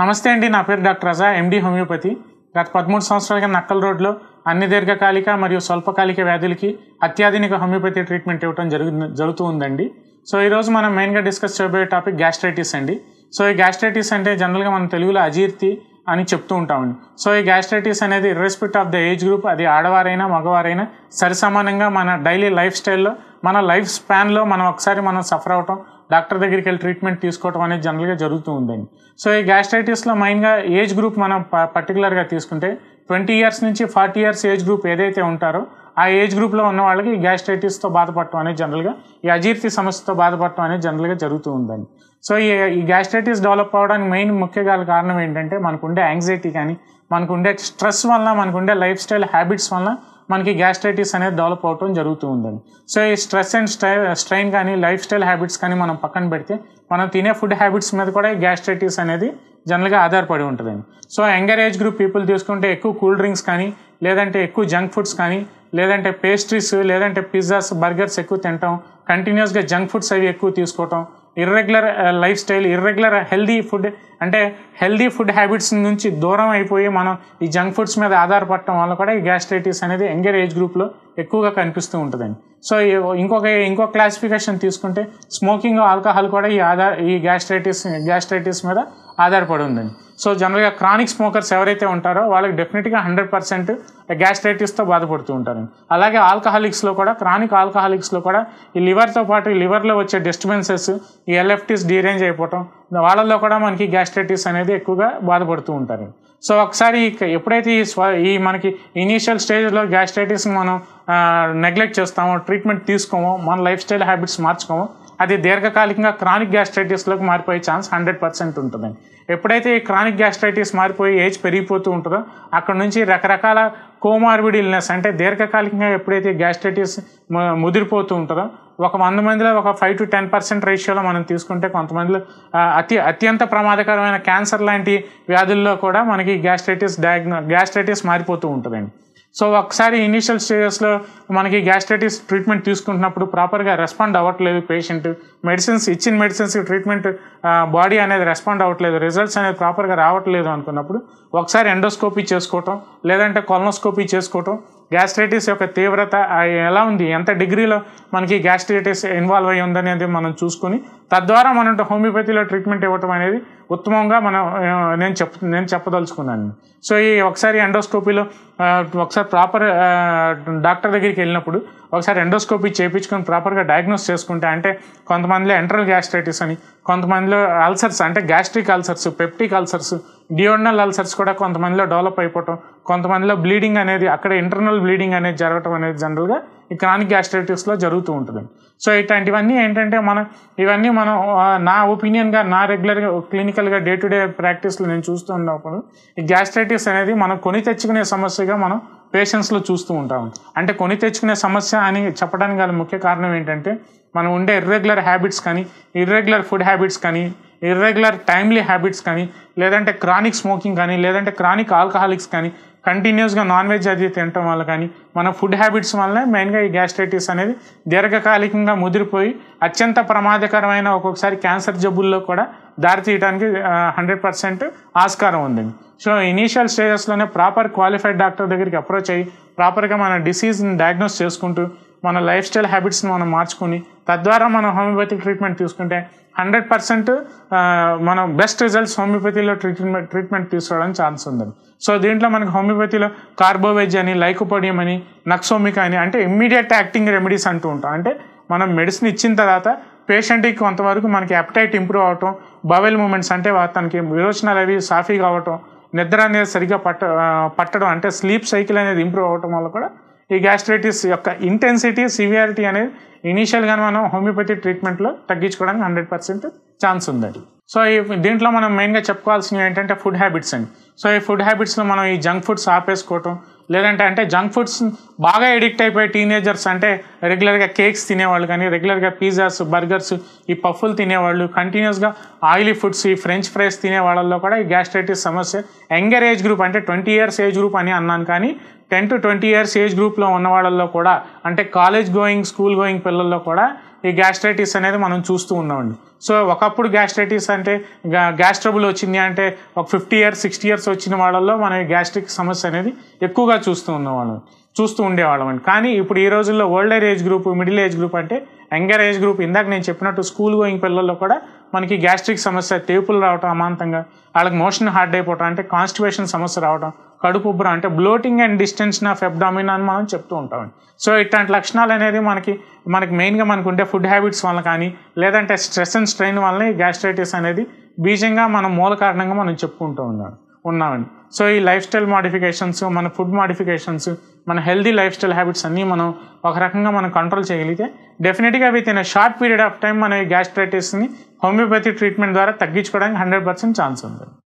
నమస్తే అండి నా పేరు డాక్టర్ రజా ఎండి హోమియోపతి గత పదమూడు సంవత్సరాలుగా నక్కల్ రోడ్లో అన్ని దీర్ఘకాలిక మరియు స్వల్పకాలిక వ్యాధులకి అత్యాధునిక హోమియోపతి ట్రీట్మెంట్ ఇవ్వడం జరుగు జరుగుతూ ఉందండి సో ఈరోజు మనం మెయిన్గా డిస్కస్ చేయబోయే టాపిక్ గ్యాస్ట్రైటిస్ అండి సో ఈ గ్యాస్ట్రైటిస్ అంటే జనరల్గా మనం తెలుగులో అజీర్తి అని చెప్తూ ఉంటామండి సో ఈ గ్యాస్ట్రైటిస్ అనేది irrespective of the age group అది ఆడవారైనా మగవారైనా సరిసమానంగా మన డైలీ లైఫ్ స్టైల్లో మన లైఫ్ స్పాన్లో మనం ఒకసారి మనం సఫర్ అవటం డాక్టర్ దగ్గరికి వెళ్ళి ట్రీట్మెంట్ తీసుకోవడం అనేది జనరల్గా జరుగుతూ ఉందండి సో ఈ గ్యాస్ట్రైటిస్లో మెయిన్గా ఏజ్ గ్రూప్ మనం పర్టికులర్గా తీసుకుంటే ట్వంటీ ఇయర్స్ నుంచి ఫార్టీ ఇయర్స్ ఏజ్ గ్రూప్ ఏదైతే ఉంటారో ఆ ఏజ్ గ్రూప్లో ఉన్న వాళ్ళకి ఈ గ్యాస్ట్రైటిస్తో బాధపడటం అనేది జనరల్గా ఈ అజీర్తి సమస్యతో బాధపడటం అనేది జనరల్గా జరుగుతూ ఉందండి సో ఈ ఈ గ్యాస్ట్రైటిస్ డెవలప్ అవడానికి మెయిన్ ముఖ్య కారణం ఏంటంటే మనకుండే యాంగ్జైటీ కానీ మనకుండే స్ట్రెస్ వల్ల మనకుండే లైఫ్ స్టైల్ హ్యాబిట్స్ వల్ల మనకి గ్యాస్ట్రైటిస్ అనేది డెవలప్ అవటం జరుగుతూ ఉందండి సో ఈ స్ట్రెస్ అండ్ స్ట్రై స్ట్రెయిన్ కానీ లైఫ్ స్టైల్ హ్యాబిట్స్ కానీ మనం పక్కన పెడితే మనం తినే ఫుడ్ హ్యాబిట్స్ మీద కూడా గ్యాస్ట్రైటిస్ అనేది జనరల్గా ఆధారపడి ఉంటుందండి so younger age group people తీసుకుంటే ఎక్కువ కూల్ డ్రింక్స్ కానీ లేదంటే ఎక్కువ జంక్ ఫుడ్స్ కానీ లేదంటే పేస్ట్రీస్ లేదంటే పిజ్జాస్ బర్గర్స్ ఎక్కువ తినటం కంటిన్యూస్గా జంక్ ఫుడ్స్ అవి ఎక్కువ తీసుకోవటం irregular lifestyle irregular healthy food అంటే హెల్దీ ఫుడ్ హ్యాబిట్స్ నుంచి దూరం అయిపోయి మనం ఈ జంక్ ఫుడ్స్ మీద ఆధారపడటం వల్ల కూడా ఈ గ్యాస్ట్రైటిస్ అనేది యంగర్ ఏజ్ గ్రూప్లో ఎక్కువగా కనిపిస్తూ ఉంటుందండి సో ఇంకొక ఇంకో క్లాసిఫికేషన్ తీసుకుంటే స్మోకింగ్ ఆల్కహాల్ కూడా ఈ ఆధార్ ఈ గ్యాస్ట్రైటిస్ గ్యాస్ట్రైటిస్ మీద ఆధారపడి ఉందండి సో జనరల్గా క్రానిక్ స్మోకర్స్ ఎవరైతే ఉంటారో వాళ్ళకి డెఫినెట్గా హండ్రెడ్ పర్సెంట్ గ్యాస్ట్రైటిస్తో బాధపడుతూ ఉంటారు అలాగే ఆల్కహాలిక్స్లో కూడా క్రానిక్ ఆల్కహాలిక్స్లో కూడా ఈ లివర్తో పాటు ఈ లివర్లో వచ్చే డిస్టర్బెన్సెస్ ఈ ఎల్ఎఫ్టీస్ డీరేంజ్ అయిపోవటం వాళ్ళల్లో కూడా మనకి గ్యాస్ట్రైటిస్ అనేది ఎక్కువగా బాధపడుతూ ఉంటారు సో ఒకసారి ఎప్పుడైతే ఈ స్వ ఈ మనకి ఇనీషియల్ స్టేజ్లో గ్యాస్ట్రైటిస్ మనం నెగ్లెక్ట్ చేస్తాము ట్రీట్మెంట్ తీసుకోమో మన లైఫ్ స్టైల్ హ్యాబిట్స్ మార్చుకోమో అది దీర్ఘకాలికంగా క్రానిక్ గ్యాస్ట్రైటిస్లోకి మారిపోయే ఛాన్స్ హండ్రెడ్ పర్సెంట్ ఉంటుందండి ఎప్పుడైతే ఈ క్రానిక్ గ్యాస్ట్రైటిస్ మారిపోయి ఏజ్ పెరిగిపోతూ ఉంటుందో అక్కడ నుంచి రకరకాల కోమార్బిడ్ ఇల్నెస్ అంటే దీర్ఘకాలికంగా ఎప్పుడైతే గ్యాస్ట్రైటిస్ ముదిరిపోతూ ఉంటుందో ఒక వంద మందిలో ఒక ఫైవ్ టు టెన్ పర్సెంట్ రేషియోలో మనం తీసుకుంటే కొంతమందిలో అతి అత్యంత ప్రమాదకరమైన క్యాన్సర్ లాంటి వ్యాధుల్లో కూడా మనకి గ్యాస్ట్రైటిస్ డయాగ్నో గ్యాస్ట్రైటిస్ మారిపోతూ ఉంటుందండి సో ఒకసారి ఇనీషియల్ స్టేజెస్లో మనకి గ్యాస్ట్రైటిస్ ట్రీట్మెంట్ తీసుకుంటున్నప్పుడు ప్రాపర్గా రెస్పాండ్ అవ్వట్లేదు పేషెంట్ మెడిసిన్స్ ఇచ్చిన మెడిసిన్స్ ట్రీట్మెంట్ బాడీ అనేది రెస్పాండ్ అవ్వట్లేదు రిజల్ట్స్ అనేది ప్రాపర్గా రావట్లేదు అనుకున్నప్పుడు ఒకసారి ఎండోస్కోపీ చేసుకోవటం లేదంటే కొలనోస్కోపీ చేసుకోవటం గ్యాస్ట్రైటిస్ యొక్క తీవ్రత ఎలా ఉంది ఎంత డిగ్రీలో మనకి గ్యాస్ట్రైటిస్ ఇన్వాల్వ్ అయ్యి ఉందనేది మనం చూసుకుని తద్వారా మన హోమియోపతిలో ట్రీట్మెంట్ ఇవ్వటం అనేది ఉత్తమంగా మనం నేను చెప్ నేను చెప్పదలుచుకున్నాను సో ఈ ఒకసారి ఎండోస్కోపీలో ఒకసారి ప్రాపర్ డాక్టర్ దగ్గరికి వెళ్ళినప్పుడు ఒకసారి ఎండోస్కోపీ చేయించుకొని ప్రాపర్గా డయాగ్నోస్ చేసుకుంటే అంటే కొంతమందిలో ఎంట్రల్ గ్యాస్ట్రైటిస్ అని కొంతమందిలో అల్సర్స్ అంటే gastric ulcers peptic ulcers duodenal ulcers కూడా కొంతమందిలో డెవలప్ అయిపోవటం కొంతమందిలో బ్లీడింగ్ అనేది అక్కడ ఇంటర్నల్ బ్లీడింగ్ అనేది జరగటం అనేది జనరల్గా ఈ క్రానిక్ గ్యాస్ట్రైటిస్లో జరుగుతూ ఉంటుంది సో ఇట్లాంటివన్నీ ఏంటంటే మనం ఇవన్నీ మనం నా ఒపీనియన్గా నా రెగ్యులర్గా క్లినికల్గా డే టు డే ప్రాక్టీస్లో నేను చూస్తూ ఉన్నప్పుడు ఈ గ్యాస్ట్రైటిస్ అనేది మనం కొని తెచ్చుకునే సమస్యగా మనం పేషెంట్స్లో చూస్తూ ఉంటాము అంటే కొని తెచ్చుకునే సమస్య అని చెప్పడానికి గల ముఖ్య కారణం ఏంటంటే మనం ఉండే ఇర్రెగ్యులర్ హ్యాబిట్స్ కానీ ఇర్రెగ్యులర్ ఫుడ్ హ్యాబిట్స్ కానీ ఇర్రెగ్యులర్ టైమ్లీ హ్యాబిట్స్ కానీ లేదంటే క్రానిక్ స్మోకింగ్ కానీ లేదంటే క్రానిక్ ఆల్కహాలిక్స్ కానీ కంటిన్యూస్గా నాన్ వెజ్ అది తినటం వల్ల కానీ మన ఫుడ్ హ్యాబిట్స్ వల్లనే మెయిన్గా ఈ గ్యాస్ట్రైటిస్ అనేది దీర్ఘకాలికంగా ముదిరిపోయి అత్యంత ప్రమాదకరమైన ఒక్కొక్కసారి క్యాన్సర్ జబ్బుల్లో కూడా దారితీయడానికి హండ్రెడ్ పర్సెంట్ ఆస్కారం ఉందండి సో ఇనీషియల్ స్టేజెస్లోనే ప్రాపర్ క్వాలిఫైడ్ డాక్టర్ దగ్గరికి అప్రోచ్ అయ్యి ప్రాపర్గా మన డిసీజ్ని డయాగ్నోస్ చేసుకుంటూ మన లైఫ్ స్టైల్ హ్యాబిట్స్ని మనం మార్చుకొని తద్వారా మనం హోమియోపతి ట్రీట్మెంట్ తీసుకుంటే హండ్రెడ్ పర్సెంట్ మనం బెస్ట్ రిజల్ట్స్ హోమియోపతిలో ట్రీట్మెంట్ ట్రీట్మెంట్ తీసుకోవడానికి ఛాన్స్ ఉందండి సో దీంట్లో మనకి హోమియోపతిలో కార్బోవేజ్ అని లైకోపోడియం అని నక్సోమిక్ అని అంటే ఇమ్మీడియట్ యాక్టింగ్ రెమెడీస్ అంటూ ఉంటాం అంటే మనం మెడిసిన్ ఇచ్చిన తర్వాత పేషెంట్కి కొంతవరకు మనకి అప్టైట్ ఇంప్రూవ్ అవటం బవెల్ మూమెంట్స్ అంటే తనకి విరోచనాలు అవి సాఫీ కావటం నిద్ర అనేది సరిగా పట్ట పట్టడం అంటే స్లీప్ సైకిల్ అనేది ఇంప్రూవ్ అవ్వటం వల్ల కూడా ఈ గ్యాస్ట్రైటిస్ యొక్క ఇంటెన్సిటీ సివియారిటీ అనేది ఇనీషియల్గా మనం హోమియోపతి ట్రీట్మెంట్లో తగ్గించుకోవడానికి హండ్రెడ్ పర్సెంట్ ఛాన్స్ ఉందండి సో ఈ దీంట్లో మనం మెయిన్గా చెప్పుకోవాల్సినవి ఏంటంటే ఫుడ్ హ్యాబిట్స్ అండి సో ఈ ఫుడ్ హ్యాబిట్స్లో మనం ఈ జంక్ ఫుడ్స్ ఆపేసుకోవటం లేదంటే అంటే జంక్ ఫుడ్స్ బాగా ఎడిక్ట్ అయిపోయి టీనేజర్స్ అంటే రెగ్యులర్గా కేక్స్ తినేవాళ్ళు కానీ రెగ్యులర్గా పిజ్జాస్ బర్గర్స్ ఈ పఫ్ఫులు తినేవాళ్ళు కంటిన్యూస్గా ఆయిలీ ఫుడ్స్ ఈ ఫ్రెంచ్ ఫ్రైస్ తినే వాళ్ళల్లో కూడా ఈ గ్యాస్ట్రైటిస్ సమస్య యంగర్ ఏజ్ గ్రూప్ అంటే ట్వంటీ ఇయర్స్ ఏజ్ గ్రూప్ అని అన్నాను కానీ ten to twenty years age గ్రూప్లో ఉన్న వాళ్ళల్లో కూడా అంటే కాలేజ్ గోయింగ్ స్కూల్ గోయింగ్ పిల్లల్లో కూడా ఈ గ్యాస్ట్రైటిస్ అనేది మనం చూస్తూ ఉన్నామండి సో ఒకప్పుడు గ్యాస్ట్రైటిస్ అంటే గ్యాస్ట్రబుల్ వచ్చింది అంటే ఒక ఫిఫ్టీ ఇయర్స్ సిక్స్టీ ఇయర్స్ వచ్చిన వాళ్ళల్లో మనం గ్యాస్ట్రిక్ సమస్య అనేది ఎక్కువగా చూస్తూ ఉన్నవాళ్ళం చూస్తూ ఉండేవాళ్ళం అండి కానీ ఇప్పుడు ఈ రోజుల్లో older age group middle age group అంటే యంగర్ ఏజ్ గ్రూప్ ఇందాక నేను చెప్పినట్టు స్కూల్ గోయింగ్ పిల్లల్లో కూడా మనకి గ్యాస్ట్రిక్ సమస్య తేపులు రావటం అమాంతంగా వాళ్ళకి మోషన్ హార్డ్ అయిపోవటం అంటే కాన్స్టిపేషన్ సమస్య రావటం కడుపుబ్బర అంటే bloating and distension of abdomen అని మనం చెప్తూ ఉంటాం సో ఇట్లాంటి లక్షణాలు అనేది మనకి మనకి మెయిన్గా మనకు ఉండే ఫుడ్ హ్యాబిట్స్ వల్ల కానీ లేదంటే స్ట్రెస్ అండ్ స్ట్రెయిన్ వల్లనే గ్యాస్ట్రైటిస్ అనేది బీజంగా మనం మూల కారణంగా మనం చెప్పుకుంటూ ఉన్నాం ఉన్నామండి సో ఈ లైఫ్ స్టైల్ మాడిఫికేషన్స్ మన ఫుడ్ మాడిఫికేషన్స్ మన హెల్దీ లైఫ్ స్టైల్ హ్యాబిట్స్ అన్నీ మనం ఒక రకంగా మనం కంట్రోల్ చేయగలిగితే డెఫినెట్గా within short period of time మనం ఈ గ్యాస్ట్రైటిస్ని హోమియోపతి ట్రీట్మెంట్ ద్వారా తగ్గించుకోవడానికి హండ్రెడ్ పర్సెంట్ ఛాన్స్ ఉంది